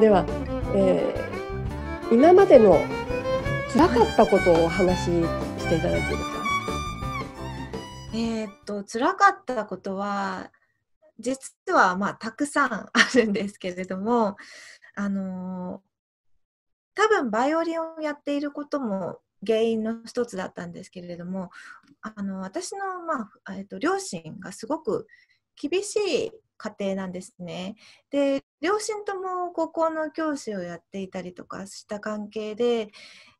では、えー、今までの辛かったことをお話ししていただいていいかえー、っと辛かったことは実はまあたくさんあるんですけれどもあのー、多分バイオリンをやっていることも原因の一つだったんですけれどもあの私の、まあえー、っと両親がすごく厳しい家庭なんですね。で両親とも高校の教師をやっていたりとかした関係で、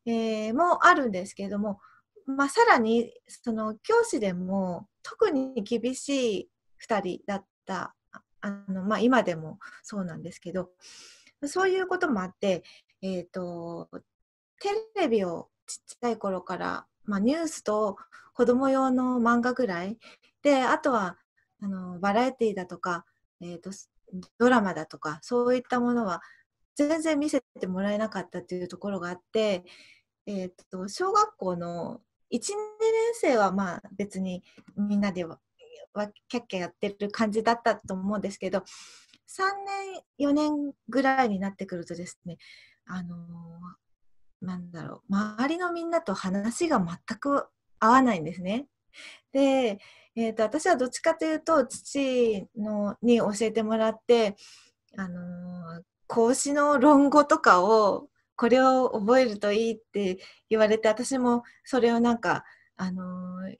えー、もあるんですけれども、まあ、さらにその教師でも特に厳しい2人だったあの、まあ、今でもそうなんですけどそういうこともあって、えーと、テレビをちっちゃい頃から、まあ、ニュースと子供用の漫画ぐらいであとはあのバラエティだとか、えーと、ドラマだとかそういったものは全然見せてもらえなかったというところがあって、えーと、小学校の1、2年生はまあ別にみんなではキャッキャやってる感じだったと思うんですけど3年4年ぐらいになってくるとですねあのー、なんだろう周りのみんなと話が全く合わないんですね。で、えーと、私はどっちかというと父のに教えてもらって、あのー、孔子の論語とかをこれを覚えるといいって言われて私もそれをなんか、あの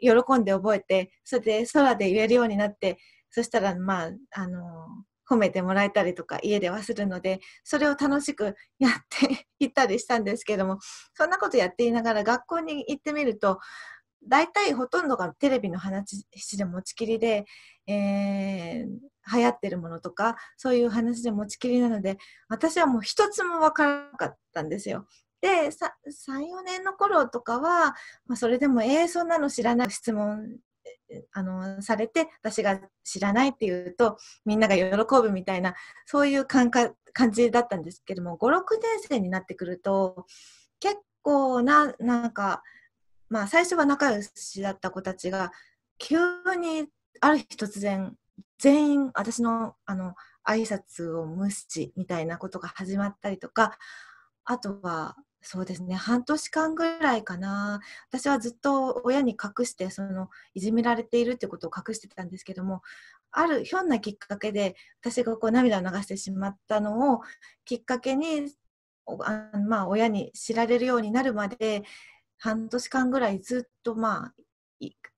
ー、喜んで覚えてそれで空で言えるようになってそしたらまあ、あのー、褒めてもらえたりとか家ではするのでそれを楽しくやって いったりしたんですけどもそんなことやっていながら学校に行ってみると大体ほとんどがテレビの話で持ちきりで、えー、流行ってるものとかそういう話で持ちきりなので私はもう一つも分からなかったんですよ。で34年の頃とかは、まあ、それでも「えー、そんなの知らない」質問あのされて私が知らないっていうとみんなが喜ぶみたいなそういう感感じだったんですけども56年生になってくると結構ななんか。まあ、最初は仲良しだった子たちが急にある日突然全員私のあの挨拶を無視みたいなことが始まったりとかあとはそうですね半年間ぐらいかな私はずっと親に隠してそのいじめられているってことを隠してたんですけどもあるひょんなきっかけで私がこう涙を流してしまったのをきっかけにあまあ親に知られるようになるまで半年間ぐらいずっと、まあ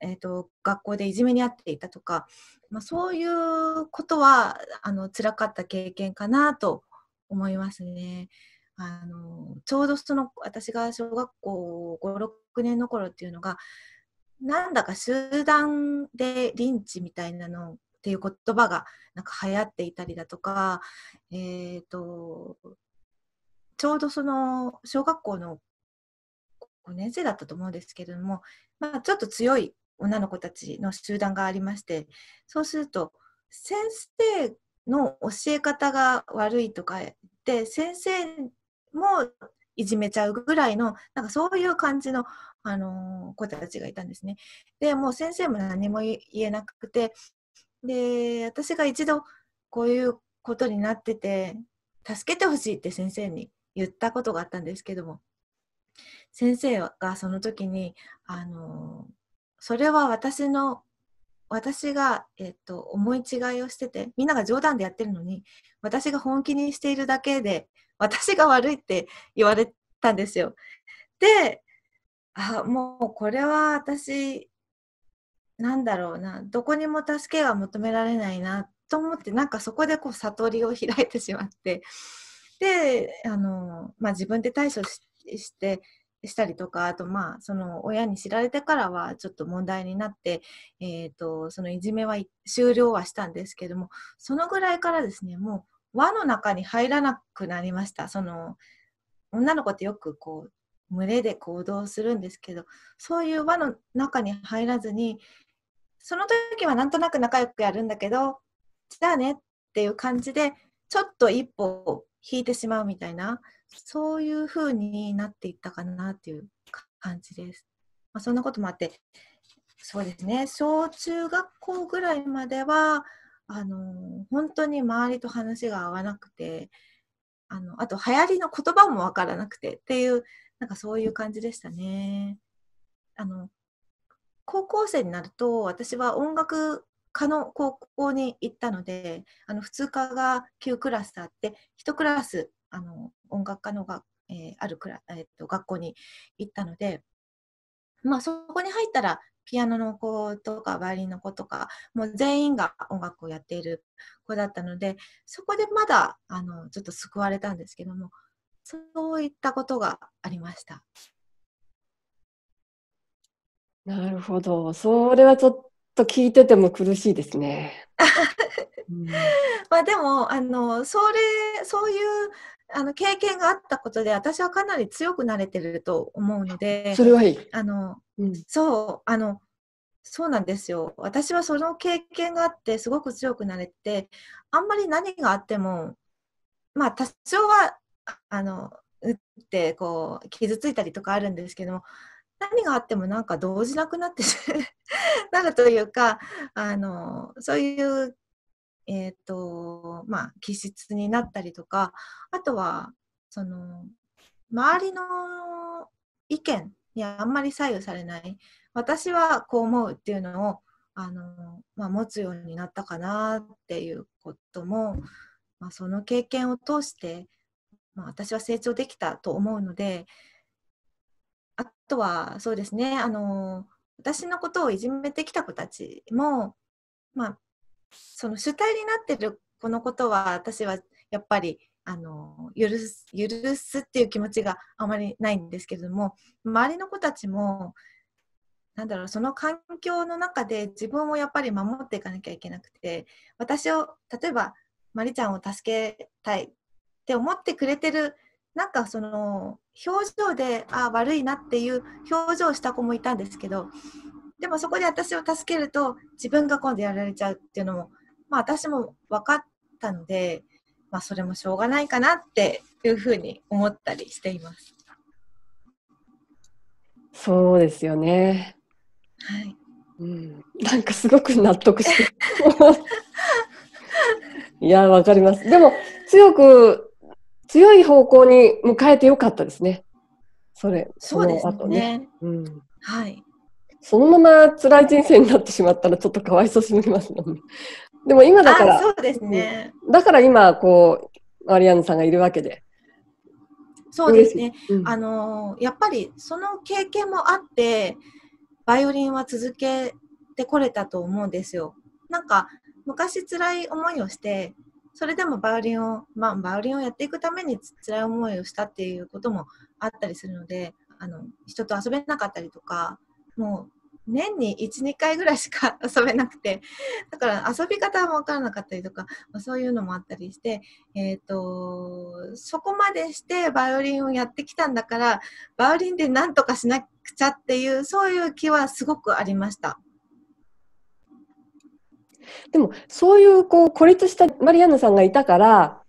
えーと、学校でいじめにあっていたとか、まあ、そういうことはあの辛かった経験かなと思いますね。あのちょうどその私が小学校56年の頃っていうのがなんだか集団でリンチみたいなのっていう言葉がなんか流行っていたりだとか、えーとちょうどその小学校の5年生だったと思うんですけれども、まあ、ちょっと強い女の子たちの集団がありましてそうすると先生の教え方が悪いとかで先生もいじめちゃうぐらいのなんかそういう感じの、あのー、子たちがいたんですね。でもう先生も何も言えなくてで私が一度こういうことになってて助けてほしいって先生に言ったことがあったんですけども先生がその時にあのそれは私の私が、えっと、思い違いをしててみんなが冗談でやってるのに私が本気にしているだけで私が悪いって言われたんですよ。であもうこれは私なんだろうなどこにも助けが求められないなと思ってなんかそこでこう悟りを開いてしまってであの、まあ、自分で対処してしたりとか、あとまあ、その親に知られてからはちょっと問題になって、えっ、ー、と、そのいじめは終了はしたんですけども、そのぐらいからですね、もう輪の中に入らなくなりました。その、女の子ってよくこう、群れで行動するんですけど、そういう輪の中に入らずに、その時はなんとなく仲良くやるんだけど、じゃあねっていう感じで、ちょっと一歩引いてしまうみたいなそういう風になっていったかなっていう感じです。まあ、そんなこともあってそうですね小中学校ぐらいまではあの本当に周りと話が合わなくてあのあと流行りの言葉もわからなくてっていうなんかそういう感じでしたね。あの高校生になると私は音楽科の高校に行ったのであの普通科が9クラスあって1クラスあの音楽科のが、えー、あるクラ、えー、と学校に行ったので、まあ、そこに入ったらピアノの子とかバイオリンの子とかもう全員が音楽をやっている子だったのでそこでまだあのちょっと救われたんですけどもそういったことがありました。なるほど。それはとっと聞いてても苦しいですね。まあでもあのそれそういうあの経験があったことで私はかなり強くなれてると思うのでそれはいいあの、うん、そうあのそうなんですよ私はその経験があってすごく強くなれてあんまり何があってもまあ多少はあの打ってこう傷ついたりとかあるんですけども何があってもなんか動じなくなって なるというかあのそういう、えーとまあ、気質になったりとかあとはその周りの意見にあんまり左右されない私はこう思うっていうのをあの、まあ、持つようになったかなっていうことも、まあ、その経験を通して、まあ、私は成長できたと思うのでとはそうですねあの私のことをいじめてきた子たちも、まあ、その主体になってるこのことは私はやっぱりあの許す許すっていう気持ちがあまりないんですけれども周りの子たちもなんだろうその環境の中で自分をやっぱり守っていかなきゃいけなくて私を例えばまりちゃんを助けたいって思ってくれてるなんかその表情であ悪いなっていう表情をした子もいたんですけどでもそこで私を助けると自分が今度やられちゃうっていうのも、まあ、私も分かったので、まあ、それもしょうがないかなっていうふうに思ったりしています。そうですよね。はい。うん、なんかすごく納得して。いや、わかります。でも、強く強い方向に向かえてよかったですね。それ、そうですね。ねうん、はい。そのまま辛い人生になってしまったらちょっとかわいそうすぎますもんね。でも今だから、そうですね、だから今、こう、マリアンヌさんがいるわけで。そうですね。うん、あのやっぱりその経験もあって、バイオリンは続けてこれたと思うんですよ。なんか昔辛い思いをしてそれでもバイオリンを、まあ、バイオリンをやっていくために辛い思いをしたっていうこともあったりするのであの人と遊べなかったりとかもう年に12回ぐらいしか遊べなくてだから遊び方も分からなかったりとか、まあ、そういうのもあったりして、えーとそこまでしてバイオリンをやってきたんだからバイオリンで何とかしなくちゃっていうそういう気はすごくありました。でもそういうこう孤立したマリアンヌさんがいたから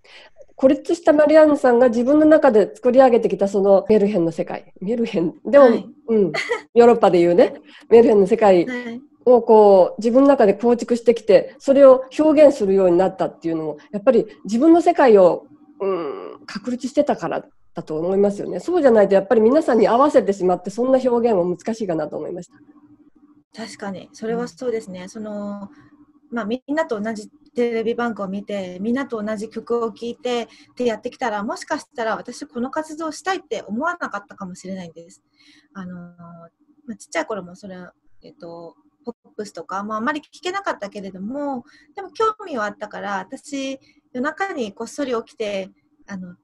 孤立したマリアンヌさんが自分の中で作り上げてきたそのメルヘンの世界メルヘンでも、はい、うん、ヨーロッパでいうねメルヘンの世界をこう自分の中で構築してきてそれを表現するようになったっていうのもやっぱり自分の世界を、うん、確立してたからだと思いますよねそうじゃないとやっぱり皆さんに合わせてしまってそんな表現は難しいかなと思いました。確かにそれはそうですね、うん、そのまあ、みんなと同じテレビ番組を見てみんなと同じ曲を聴いてってやってきたらもしかしたら私この活動したいって思わなかったかもしれないんです。あのまあ、ちっちゃい頃もそれ、えっと、ポップスとか、まあ、あまり聞けなかったけれどもでも興味はあったから私夜中にこっそり起きてあの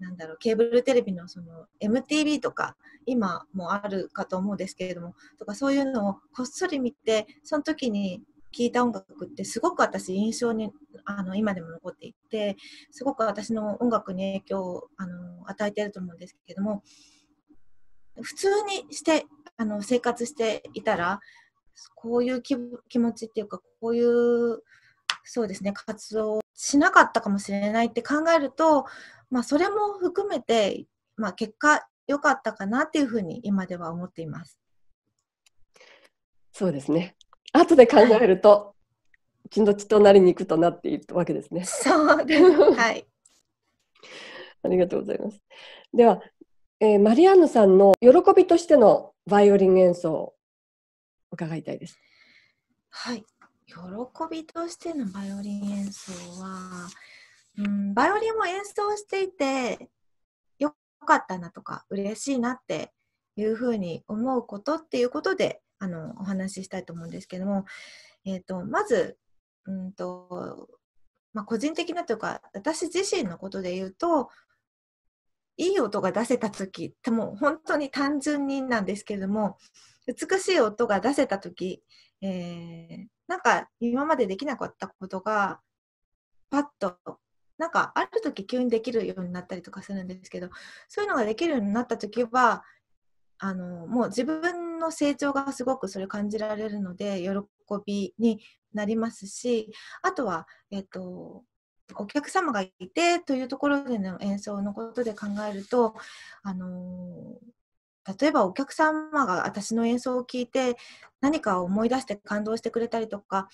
なんだろうケーブルテレビのその MTV とか今もあるかと思うんですけれどもとかそういうのをこっそり見てその時に聴いた音楽ってすごく私印象にあの今でも残っていてすごく私の音楽に影響をあの与えてると思うんですけれども普通にしてあの生活していたらこういう気気持ちっていうかこういうそうですね活動しなかったかもしれないって考えると、まあ、それも含めて、まあ、結果良かったかなっていうふうに今では思っています。そうですね後で考えると、ちのちとなりに行くとなっているわけですね。そうです。はい。ありがとうございます。では、えー、マリアンヌさんの喜びとしてのバイオリン演奏を伺いたいです。はい。喜びとしてのバイオリン演奏は、うん、バイオリンも演奏していて、よかったなとか、嬉しいなっていうふうに思うことっていうことであのお話ししたいと思うんですけども、えーと、まず、うんとまあ、個人的なというか私自身のことで言うといい音が出せた時ってもう本当に単純になんですけども美しい音が出せた時、えー、なんか今までできなかったことがパッとなんかある時急にできるようになったりとかするんですけどそういうのができるようになった時はあのもう自分分の成長がすごくそれ感じられるので喜びになりますしあとは、えっと、お客様がいてというところでの演奏のことで考えると、あの例えばお客様が私の演奏を聞いて何かを思い出して感動してくれたりとか、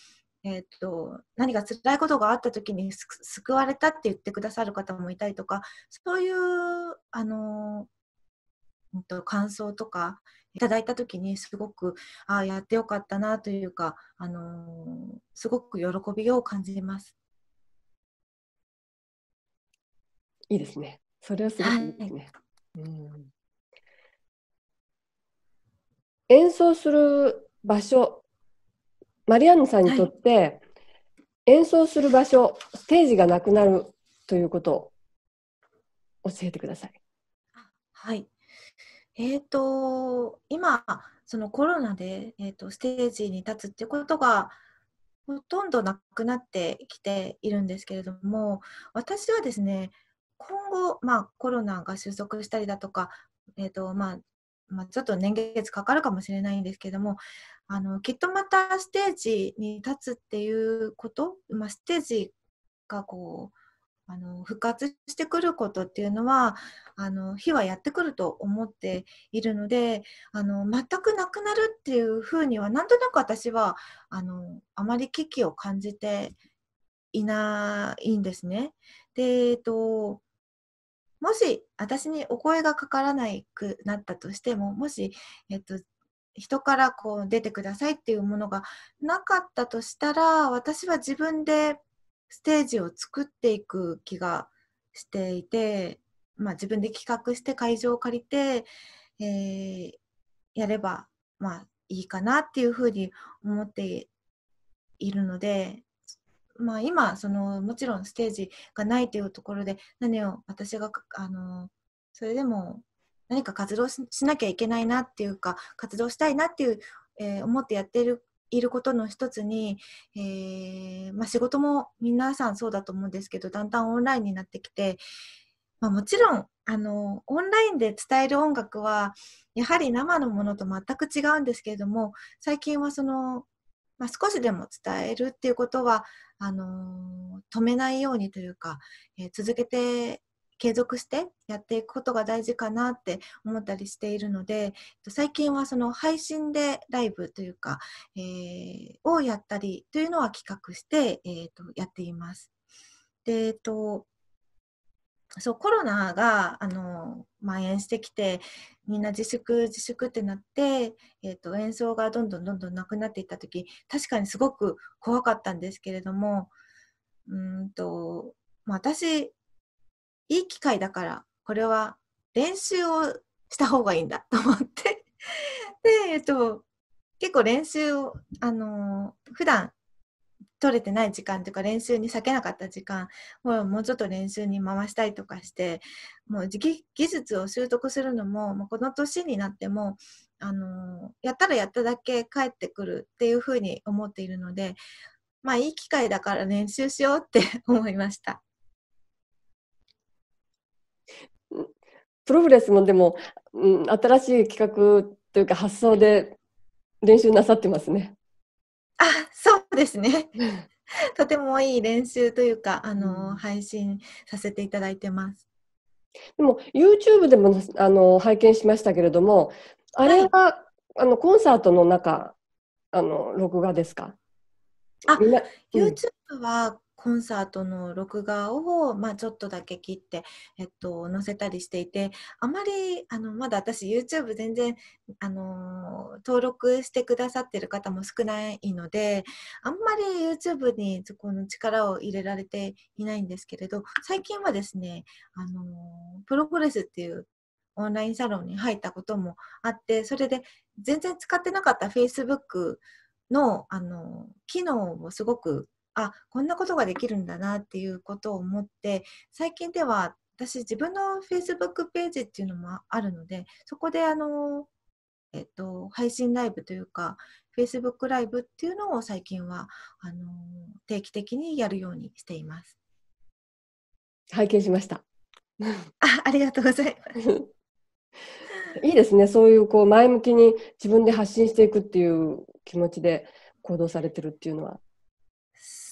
えーと、何か辛いことがあった時に救われたって言ってくださる方もいたりとかそういう、あのー、感想とかいただいた時にすごくああやってよかったなというか、あのー、すごく喜びを感じます。いいですね。それはすごくいいですね。はい、うん演奏する場所マリアンヌさんにとって、はい、演奏する場所ステージがなくなるということを教えてください。はいえーと、今、そのコロナで、えーと、ステージに立つってことがほとんどなくなってきているんですけれども、私はですね、今後、まあ、コロナが収束したりだとか、えーとまあ、まあ、ちょっと年月かかるかもしれないんですけれどもあのきっとまたステージに立つっていうこと、まあ、ステージがこうあの復活してくることっていうのはあの日はやってくると思っているのであの全くなくなるっていうふうにはなんとなく私はあのあまり危機を感じていないんですね。で、えっと、もし私にお声がかからなくなったとしてももし、えっと、人からこう出てくださいっていうものがなかったとしたら私は自分でステージを作っていく気がしていて、まあ、自分で企画して会場を借りて、えー、やれば、まあ、いいかなっていうふうに思っているので、まあ、今そのもちろんステージがないというところで何を私があのそれでも何か活動しなきゃいけないなっていうか活動したいなっていう、えー、思ってやっているいることの一つに、えー、まあ、仕事も皆さんそうだと思うんですけどだんだんオンラインになってきて、まあ、もちろんあのオンラインで伝える音楽はやはり生のものと全く違うんですけれども最近はその、まあ、少しでも伝えるっていうことはあの止めないようにというか、えー、続けて継続してやっていくことが大事かなって思ったりしているので最近はその配信でライブというか、えー、をやったりというのは企画して、えーと、やっています。でえーと、そうコロナがあの蔓延してきてみんな自粛自粛ってなって、えーと、演奏がどんどんどんどんなくなっていった時確かにすごく怖かったんですけれどもうんと、私いい機会だから、これは練習をした方がいいんだ と思ってで、えっと、結構練習を、あのー、普段取れてない時間というか練習に避けなかった時間をもうちょっと練習に回したりとかしてもう技術を習得するのもこの年になっても、あのー、やったらやっただけ返ってくるっていうふうに思っているのでまあいい機会だから練習しようって思いました。プログレスもでも、うん、新しい企画というか発想で練習なさってますね。あそうですね。とてもいい練習というか、あの配信させていただいてます。でも YouTube でもあの拝見しましたけれども、あれは、はい、あのコンサートの中あの録画ですか？あ、うん、YouTube はコンサートの録画を、まあ、ちょっとだけ切って、えっと、載せたりしていてあまりあのまだ私 YouTube 全然、あの登録してくださってる方も少ないのであんまり YouTube にこの力を入れられていないんですけれど最近はですね、あのプログレスっていうオンラインサロンに入ったこともあってそれで全然使ってなかった Facebook のあの機能をすごくあこんなことができるんだなっていうことを思って最近では私自分のフェイスブックページっていうのもあるのでそこであの、えっと、配信ライブというかフェイスブックライブっていうのを最近はあの定期的にやるようにしています。拝見しました。あありがとうございます。いいですね、そういうこう前向きに自分で発信していくっていう気持ちで行動されてるっていうのは。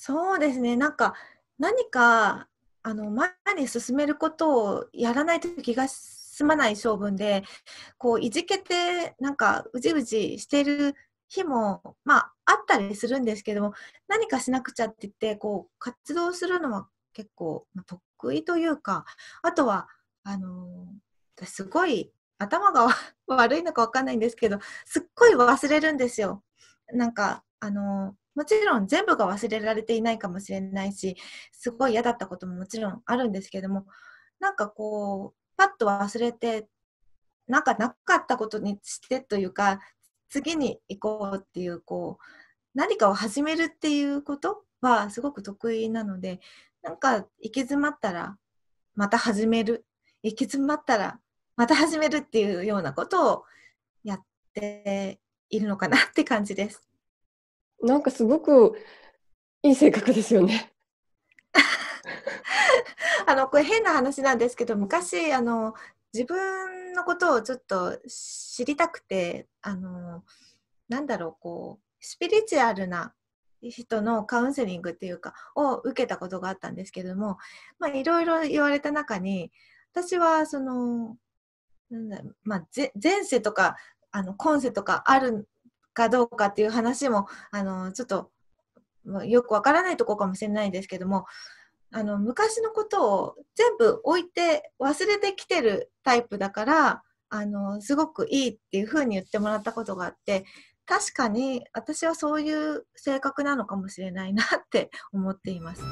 そうですね。なんか、何か、あの、前に進めることをやらないと気が済まない性分で、こう、いじけて、なんか、うじうじしてる日も、まあ、あったりするんですけども、何かしなくちゃって言って、こう、活動するのは結構、ま得意というか、あとは、あのすごい、頭が悪いのかわかんないんですけど、すっごい忘れるんですよ。なんか、あのもちろん全部が忘れられていないかもしれないしすごい嫌だったことももちろんあるんですけどもなんかこうパッと忘れてなんかなかったことにしてというか次に行こうっていうこう何かを始めるっていうことはすごく得意なのでなんか行き詰まったらまた始める行き詰まったらまた始めるっていうようなことをやっているのかなって感じです。なんかすごくいい性格ですよね。あのこれ変な話なんですけど昔あの自分のことをちょっと知りたくてあのなんだろうこうスピリチュアルな人のカウンセリングっていうかを受けたことがあったんですけどもいろいろ言われた中に私はそのなんだ、まあ、前世とかあの今世とかあるかどうかっていう話もあのちょっとよくわからないとこかもしれないですけどもあの昔のことを全部置いて忘れてきてるタイプだからあのすごくいいっていうふうに言ってもらったことがあって確かに私はそういう性格なのかもしれないなって思っています。